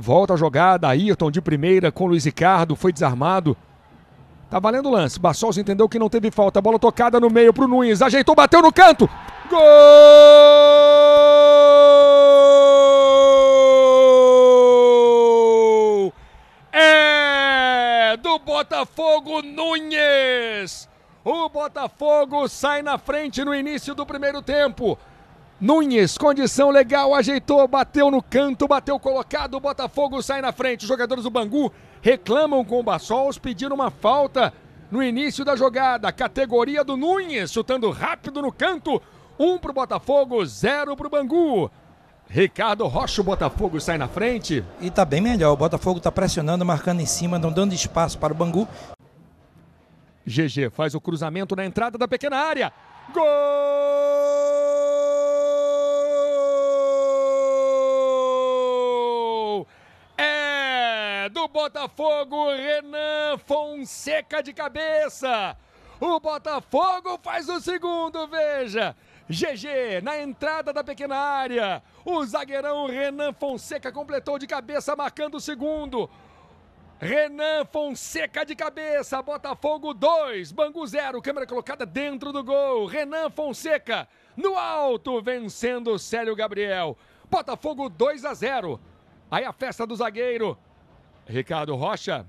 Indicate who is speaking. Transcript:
Speaker 1: Volta a jogada, Ayrton de primeira com Luiz Ricardo, foi desarmado. Tá valendo o lance. Bassols entendeu que não teve falta. Bola tocada no meio pro Nunes. Ajeitou, bateu no canto. Gol! É do Botafogo Nunes. O Botafogo sai na frente no início do primeiro tempo. Nunes, condição legal, ajeitou, bateu no canto, bateu colocado, o Botafogo sai na frente. Os jogadores do Bangu reclamam com o Bassols, pedindo uma falta no início da jogada. Categoria do Nunes, chutando rápido no canto. Um pro
Speaker 2: Botafogo, zero pro Bangu. Ricardo Rocha, o Botafogo sai na frente. E tá bem melhor. O Botafogo tá pressionando, marcando em cima, não dando espaço para o Bangu. GG faz o cruzamento na entrada da pequena área. Gol!
Speaker 1: do Botafogo, Renan Fonseca de cabeça. O Botafogo faz o segundo, veja. GG na entrada da pequena área. O zagueirão Renan Fonseca completou de cabeça, marcando o segundo. Renan Fonseca de cabeça, Botafogo 2, Bangu 0, câmera colocada dentro do gol. Renan Fonseca no alto, vencendo Célio Gabriel. Botafogo 2 a 0. Aí a festa do zagueiro. Ricardo Rocha.